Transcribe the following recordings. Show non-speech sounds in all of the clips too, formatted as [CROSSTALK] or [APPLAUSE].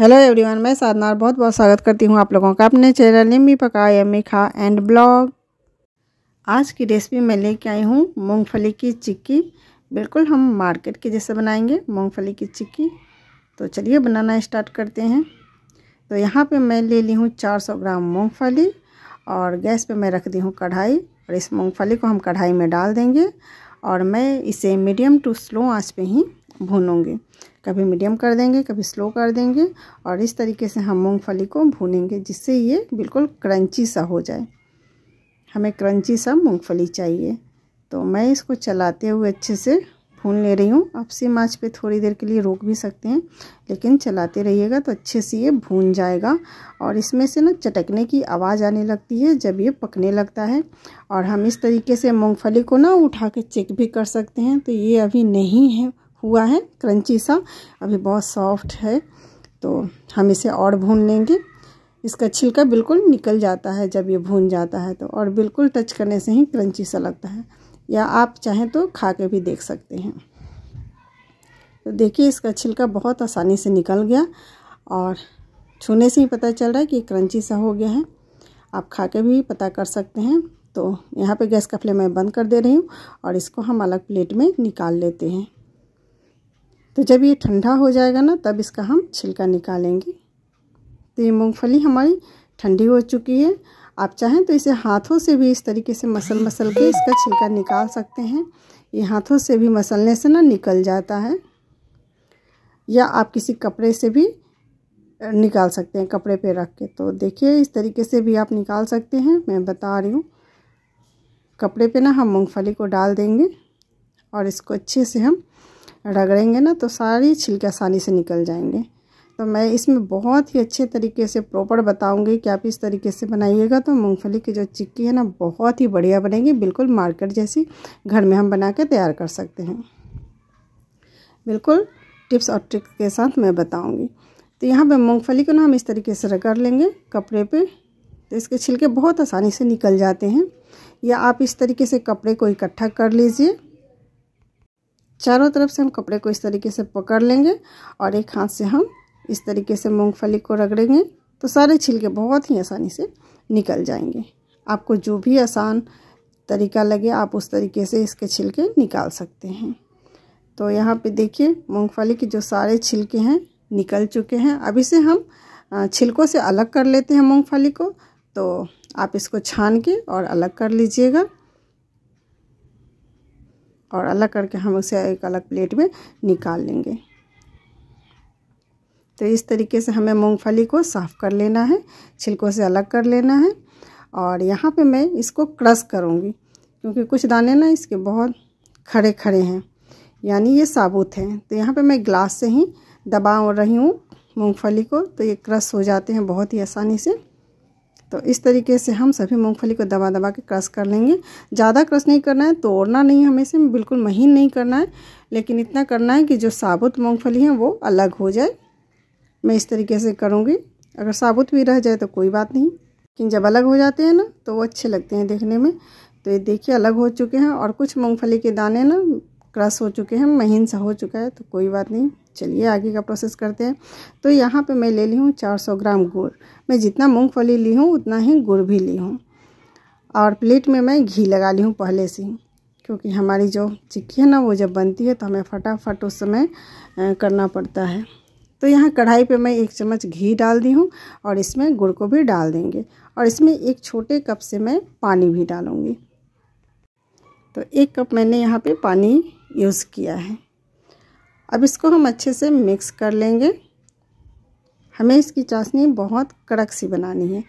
hello everyone मैं साधनार बहुत बहुत स्वागत करती हूँ आप लोगों का अपने चैनल निम्बी पका यम्मी खा एंड ब्लॉग आज की रेसिपी मैं लेके आई हूँ मूंगफली की चिक्की बिल्कुल हम मार्केट के जैसे बनाएंगे मूंगफली की चिक्की तो चलिए बनाना स्टार्ट करते हैं तो यहाँ पे मैं ले ली हूँ चार ग्राम मूँगफली और गैस पर मैं रख दी हूँ कढ़ाई और इस मूँगफली को हम कढ़ाई में डाल देंगे और मैं इसे मीडियम टू स्लो आँच पर ही भूनोगे कभी मीडियम कर देंगे कभी स्लो कर देंगे और इस तरीके से हम मूंगफली को भूनेंगे जिससे ये बिल्कुल क्रंची सा हो जाए हमें क्रंची सा मूंगफली चाहिए तो मैं इसको चलाते हुए अच्छे से भून ले रही हूँ आप सिम आँच पे थोड़ी देर के लिए रोक भी सकते हैं लेकिन चलाते रहिएगा तो अच्छे से ये भून जाएगा और इसमें से ना चटकने की आवाज़ आने लगती है जब ये पकने लगता है और हम इस तरीके से मूँगफली को ना उठा के चेक भी कर सकते हैं तो ये अभी नहीं है हुआ है क्रंची सा अभी बहुत सॉफ्ट है तो हम इसे और भून लेंगे इसका छिलका बिल्कुल निकल जाता है जब ये भून जाता है तो और बिल्कुल टच करने से ही क्रंची सा लगता है या आप चाहें तो खा के भी देख सकते हैं तो देखिए इसका छिलका बहुत आसानी से निकल गया और छूने से ही पता चल रहा है कि क्रंची सा हो गया है आप खा के भी पता कर सकते हैं तो यहाँ पे गैस का फ्लेम मैं बंद कर दे रही हूँ और इसको हम अलग प्लेट में निकाल लेते हैं तो जब ये ठंडा हो जाएगा ना तब इसका हम छिलका निकालेंगे तो ये मूँगफली हमारी ठंडी हो चुकी है आप चाहें तो इसे हाथों से भी इस तरीके से मसल मसल के इसका छिलका निकाल सकते हैं ये हाथों से भी मसलने से ना निकल जाता है या आप किसी कपड़े से भी निकाल सकते हैं कपड़े पे रख के तो देखिए इस तरीके से भी आप निकाल सकते हैं मैं बता रही हूँ कपड़े पे ना हम मूँगफली को डाल देंगे और इसको अच्छे से हम रगड़ेंगे ना तो सारी छिलके आसानी से निकल जाएंगे तो मैं इसमें बहुत ही अच्छे तरीके से प्रॉपर बताऊंगी कि आप इस तरीके से बनाइएगा तो मूंगफली की जो चिक्की है ना बहुत ही बढ़िया बनेगी बिल्कुल मार्केट जैसी घर में हम बना के तैयार कर सकते हैं बिल्कुल टिप्स और ट्रिक्स के साथ मैं बताऊंगी तो यहाँ पे मूंगफली को ना हम इस तरीके से रगड़ लेंगे कपड़े पर तो इसके छिलके बहुत आसानी से निकल जाते हैं या आप इस तरीके से कपड़े को इकट्ठा कर लीजिए चारों तरफ से हम कपड़े को इस तरीके से पकड़ लेंगे और एक हाथ से हम इस तरीके से मूँगफली को रगड़ेंगे तो सारे छिलके बहुत ही आसानी से निकल जाएंगे आपको जो भी आसान तरीका लगे आप उस तरीके से इसके छिलके निकाल सकते हैं तो यहाँ पे देखिए मूंगफली के जो सारे छिलके हैं निकल चुके हैं अब इसे हम छिलकों से अलग कर लेते हैं मूंगफली को तो आप इसको छान के और अलग कर लीजिएगा और अलग करके हम उसे एक अलग प्लेट में निकाल लेंगे तो इस तरीके से हमें मूंगफली को साफ़ कर लेना है छिलकों से अलग कर लेना है और यहाँ पे मैं इसको क्रश करूँगी क्योंकि कुछ दाने ना इसके बहुत खड़े खड़े हैं यानी ये साबुत हैं तो यहाँ पे मैं ग्लास से ही दबा रही हूँ मूंगफली को तो ये क्रश हो जाते हैं बहुत ही आसानी से तो इस तरीके से हम सभी मूंगफली को दबा दबा के क्रश कर लेंगे ज़्यादा क्रश नहीं करना है तोड़ना नहीं हमें से बिल्कुल महीन नहीं करना है लेकिन इतना करना है कि जो साबुत मूँगफली है वो अलग हो जाए मैं इस तरीके से करूँगी अगर साबुत भी रह जाए तो कोई बात नहीं लेकिन जब अलग हो जाते हैं ना तो वो अच्छे लगते हैं देखने में तो ये देखिए अलग हो चुके हैं और कुछ मूँगफली के दाने ना क्रश हो चुके हैं महीन सा हो चुका है तो कोई बात नहीं चलिए आगे का प्रोसेस करते हैं तो यहाँ पे मैं ले ली हूँ 400 ग्राम गुड़ मैं जितना मूंगफली ली हूँ उतना ही गुड़ भी ली हूँ और प्लेट में मैं घी लगा ली हूँ पहले से क्योंकि हमारी जो चिक्की है ना वो जब बनती है तो हमें फटाफट उस समय करना पड़ता है तो यहाँ कढ़ाई पे मैं एक चम्मच घी डाल दी हूँ और इसमें गुड़ को भी डाल देंगे और इसमें एक छोटे कप से मैं पानी भी डालूँगी तो एक कप मैंने यहाँ पे पानी यूज़ किया है अब इसको हम अच्छे से मिक्स कर लेंगे हमें इसकी चाशनी बहुत कड़क सी बनानी है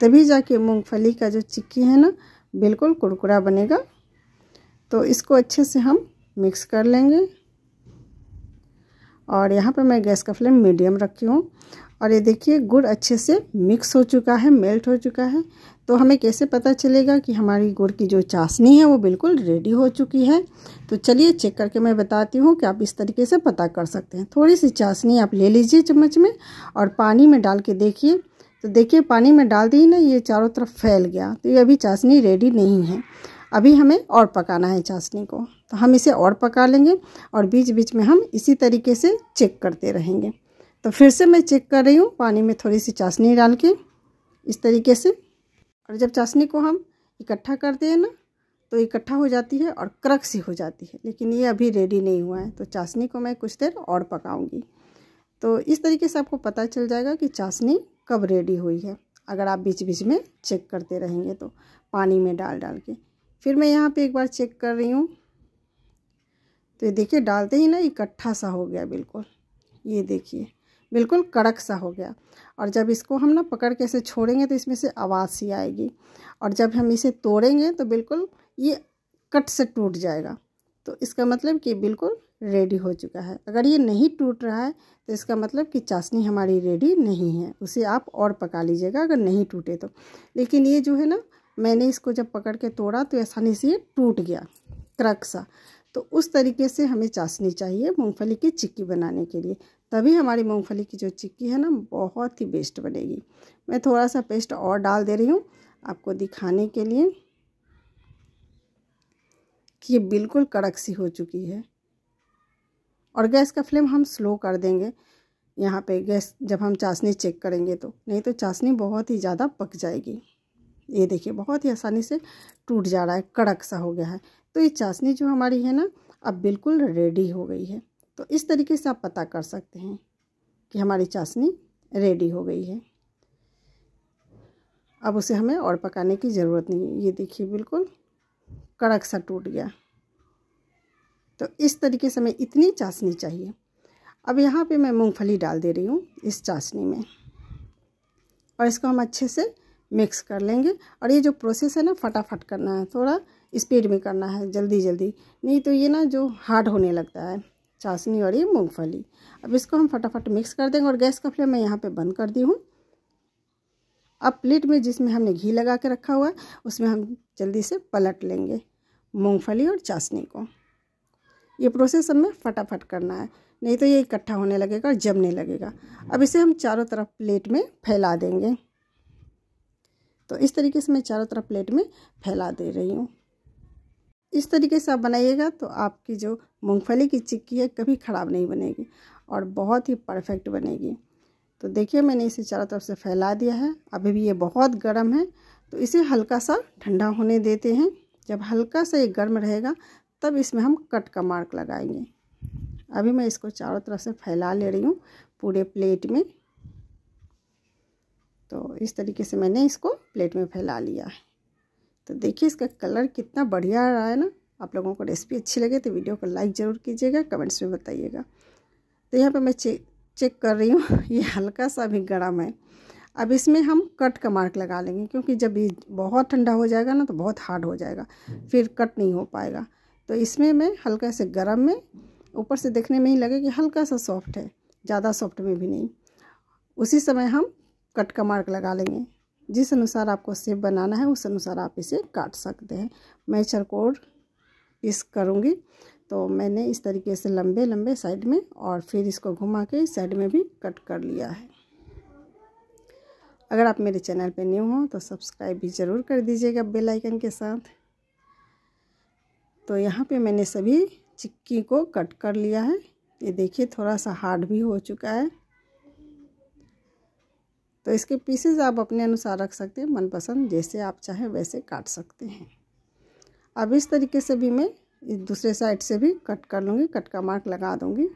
तभी जाके मूंगफली का जो चिक्की है ना बिल्कुल कुरकुरा बनेगा तो इसको अच्छे से हम मिक्स कर लेंगे और यहाँ पर मैं गैस का फ्लेम मीडियम रखी हूँ और ये देखिए गुड़ अच्छे से मिक्स हो चुका है मेल्ट हो चुका है तो हमें कैसे पता चलेगा कि हमारी गुड़ की जो चाशनी है वो बिल्कुल रेडी हो चुकी है तो चलिए चेक करके मैं बताती हूँ कि आप इस तरीके से पता कर सकते हैं थोड़ी सी चाशनी आप ले लीजिए चम्मच में और पानी में डाल के देखिए तो देखिए पानी में डाल दी ना ये चारों तरफ फैल गया तो ये अभी चाशनी रेडी नहीं है अभी हमें और पकाना है चाशनी को तो हम इसे और पका लेंगे और बीच बीच में हम इसी तरीके से चेक करते रहेंगे तो फिर से मैं चेक कर रही हूँ पानी में थोड़ी सी चाशनी डाल के इस तरीके से और जब चाशनी को हम इकट्ठा करते हैं ना तो इकट्ठा हो जाती है और क्रक सी हो जाती है लेकिन ये अभी रेडी नहीं हुआ है तो चाशनी को मैं कुछ देर और पकाऊंगी तो इस तरीके से आपको पता चल जाएगा कि चाशनी कब रेडी हुई है अगर आप बीच बीच में चेक करते रहेंगे तो पानी में डाल डाल के फिर मैं यहाँ पे एक बार चेक कर रही हूँ तो ये देखिए डालते ही ना इकट्ठा सा हो गया बिल्कुल ये देखिए बिल्कुल कड़क सा हो गया और जब इसको हम ना पकड़ के इसे छोड़ेंगे तो इसमें से आवाज़ सी आएगी और जब हम इसे तोड़ेंगे तो बिल्कुल ये कट से टूट जाएगा तो इसका मतलब कि बिल्कुल रेडी हो चुका है अगर ये नहीं टूट रहा है तो इसका मतलब कि चाशनी हमारी रेडी नहीं है उसे आप और पका लीजिएगा अगर नहीं टूटे तो लेकिन ये जो है ना मैंने इसको जब पकड़ के तोड़ा तो आसानी से टूट गया क्रक सा तो उस तरीके से हमें चाशनी चाहिए मूंगफली की चिक्की बनाने के लिए तभी हमारी मूँगफली की जो चिक्की है ना बहुत ही बेस्ट बनेगी मैं थोड़ा सा पेस्ट और डाल दे रही हूँ आपको दिखाने के लिए कि ये बिल्कुल कड़क सी हो चुकी है और गैस का फ्लेम हम स्लो कर देंगे यहाँ पे गैस जब हम चाशनी चेक करेंगे तो नहीं तो चाशनी बहुत ही ज़्यादा पक जाएगी ये देखिए बहुत ही आसानी से टूट जा रहा है कड़क सा हो गया है तो ये चाशनी जो हमारी है ना अब बिल्कुल रेडी हो गई है तो इस तरीके से आप पता कर सकते हैं कि हमारी चाशनी रेडी हो गई है अब उसे हमें और पकाने की ज़रूरत नहीं है ये देखिए बिल्कुल कड़क सा टूट गया तो इस तरीके से हमें इतनी चाशनी चाहिए अब यहाँ पे मैं मूंगफली डाल दे रही हूँ इस चाशनी में और इसको हम अच्छे से मिक्स कर लेंगे और ये जो प्रोसेस है ना फटाफट करना है थोड़ा स्पीड में करना है जल्दी जल्दी नहीं तो ये ना जो हार्ड होने लगता है चाशनी और ये मूँगफली अब इसको हम फटाफट मिक्स कर देंगे और गैस का फ्लेम मैं यहाँ पे बंद कर दी हूँ अब प्लेट में जिसमें हमने घी लगा के रखा हुआ है उसमें हम जल्दी से पलट लेंगे मूँगफली और चाशनी को ये प्रोसेस हमें फटाफट करना है नहीं तो ये इकट्ठा होने लगेगा और जमने लगेगा अब इसे हम चारों तरफ प्लेट में फैला देंगे तो इस तरीके से मैं चारों तरफ प्लेट में फैला दे रही हूँ इस तरीके से आप बनाइएगा तो आपकी जो मूँगफली की चिक्की है कभी ख़राब नहीं बनेगी और बहुत ही परफेक्ट बनेगी तो देखिए मैंने इसे चारों तरफ से फैला दिया है अभी भी ये बहुत गर्म है तो इसे हल्का सा ठंडा होने देते हैं जब हल्का सा ये गर्म रहेगा तब इसमें हम कट का मार्क लगाएंगे अभी मैं इसको चारों तरफ से फैला ले रही हूँ पूरे प्लेट में तो इस तरीके से मैंने इसको प्लेट में फैला लिया है तो देखिए इसका कलर कितना बढ़िया आ रहा है ना आप लोगों को रेसिपी अच्छी लगे तो वीडियो को लाइक ज़रूर कीजिएगा कमेंट्स में बताइएगा तो यहाँ पर मैं चेक चेक कर रही हूँ [LAUGHS] ये हल्का सा भी गर्म है अब इसमें हम कट का मार्क लगा लेंगे क्योंकि जब ये बहुत ठंडा हो जाएगा ना तो बहुत हार्ड हो जाएगा फिर कट नहीं हो पाएगा तो इसमें मैं हल्का से गर्म में ऊपर से देखने में ही लगे कि हल्का सा सॉफ्ट है ज़्यादा सॉफ्ट में भी नहीं उसी समय हम कट का मार्क लगा लेंगे जिस अनुसार आपको सेब बनाना है उस अनुसार आप इसे काट सकते हैं मैं चरकोर पीस करूँगी तो मैंने इस तरीके से लंबे लंबे साइड में और फिर इसको घुमा के साइड में भी कट कर लिया है अगर आप मेरे चैनल पर न्यू हो तो सब्सक्राइब भी ज़रूर कर दीजिएगा बेल आइकन के साथ तो यहाँ पे मैंने सभी चिक्की को कट कर लिया है ये देखिए थोड़ा सा हार्ड भी हो चुका है तो इसके पीसेस आप अपने अनुसार रख सकते हैं मनपसंद जैसे आप चाहें वैसे काट सकते हैं अब इस तरीके से भी मैं इस दूसरे साइड से भी कट कर लूँगी कट का मार्क लगा दूँगी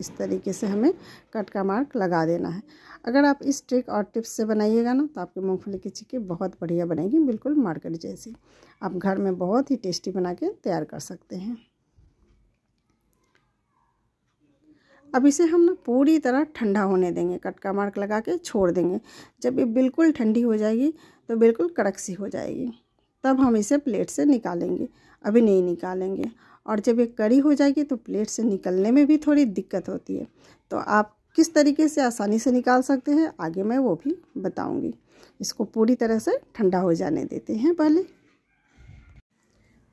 इस तरीके से हमें कट का मार्क लगा देना है अगर आप इस ट्रिक और टिप्स से बनाइएगा ना तो आपकी मूँगफली की चिक्की बहुत बढ़िया बनेगी बिल्कुल मार्केट जैसी आप घर में बहुत ही टेस्टी बना के तैयार कर सकते हैं अब इसे हम ना पूरी तरह ठंडा होने देंगे कटका मार्क लगा के छोड़ देंगे जब ये बिल्कुल ठंडी हो जाएगी तो बिल्कुल कड़क सी हो जाएगी तब हम इसे प्लेट से निकालेंगे अभी नहीं निकालेंगे और जब ये कड़ी हो जाएगी तो प्लेट से निकलने में भी थोड़ी दिक्कत होती है तो आप किस तरीके से आसानी से निकाल सकते हैं आगे मैं वो भी बताऊँगी इसको पूरी तरह से ठंडा हो जाने देते हैं पहले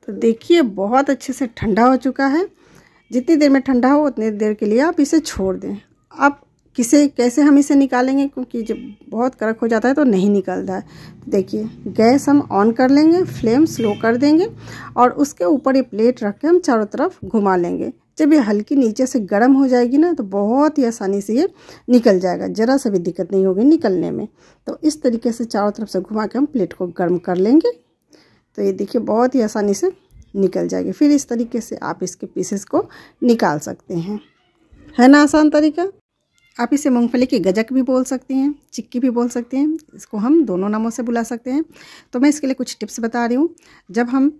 तो देखिए बहुत अच्छे से ठंडा हो चुका है जितनी देर में ठंडा हो उतनी देर के लिए आप इसे छोड़ दें आप किसे कैसे हम इसे निकालेंगे क्योंकि जब बहुत कड़क हो जाता है तो नहीं निकलता है देखिए गैस हम ऑन कर लेंगे फ्लेम स्लो कर देंगे और उसके ऊपर ये प्लेट रख के हम चारों तरफ घुमा लेंगे जब ये हल्की नीचे से गर्म हो जाएगी ना तो बहुत ही आसानी से ये निकल जाएगा ज़रा सा भी दिक्कत नहीं होगी निकलने में तो इस तरीके से चारों तरफ से घुमा के हम प्लेट को गर्म कर लेंगे तो ये देखिए बहुत ही आसानी से निकल जाएगी फिर इस तरीके से आप इसके पीसेस को निकाल सकते हैं है ना आसान तरीका आप इसे मूंगफली की गजक भी बोल सकते हैं चिक्की भी बोल सकते हैं इसको हम दोनों नामों से बुला सकते हैं तो मैं इसके लिए कुछ टिप्स बता रही हूँ जब हम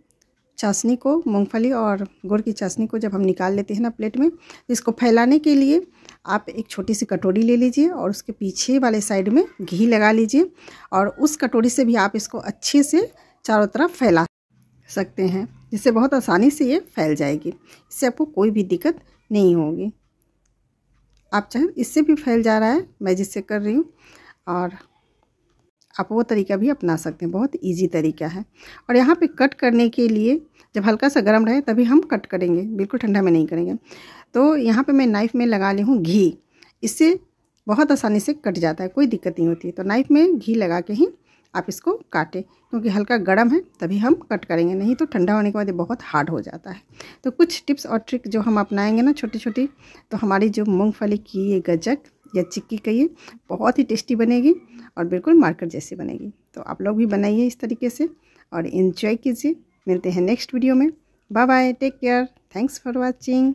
चाशनी को मूंगफली और गुड़ की चाशनी को जब हम निकाल लेते हैं ना प्लेट में इसको फैलाने के लिए आप एक छोटी सी कटोरी ले लीजिए और उसके पीछे वाले साइड में घी लगा लीजिए और उस कटोरी से भी आप इसको अच्छे से चारों तरफ फैला सकते हैं जिससे बहुत आसानी से ये फैल जाएगी इससे आपको कोई भी दिक्कत नहीं होगी आप चाहें इससे भी फैल जा रहा है मैं जिससे कर रही हूँ और आप वो तरीका भी अपना सकते हैं बहुत इजी तरीका है और यहाँ पे कट करने के लिए जब हल्का सा गर्म रहे तभी हम कट करेंगे बिल्कुल ठंडा में नहीं करेंगे तो यहाँ पे मैं नाइफ़ में लगा ली हूँ घी इससे बहुत आसानी से कट जाता है कोई दिक्कत नहीं होती तो नाइफ़ में घी लगा के ही आप इसको काटें क्योंकि हल्का गर्म है तभी हम कट करेंगे नहीं तो ठंडा होने के बाद ये बहुत हार्ड हो जाता है तो कुछ टिप्स और ट्रिक जो हम अपनाएंगे ना छोटी छोटी तो हमारी जो मूंगफली की ये गजक या चिक्की कही बहुत ही टेस्टी बनेगी और बिल्कुल मार्कर जैसी बनेगी तो आप लोग भी बनाइए इस तरीके से और इन्जॉय कीजिए मिलते हैं नेक्स्ट वीडियो में bye bye take care thanks for watching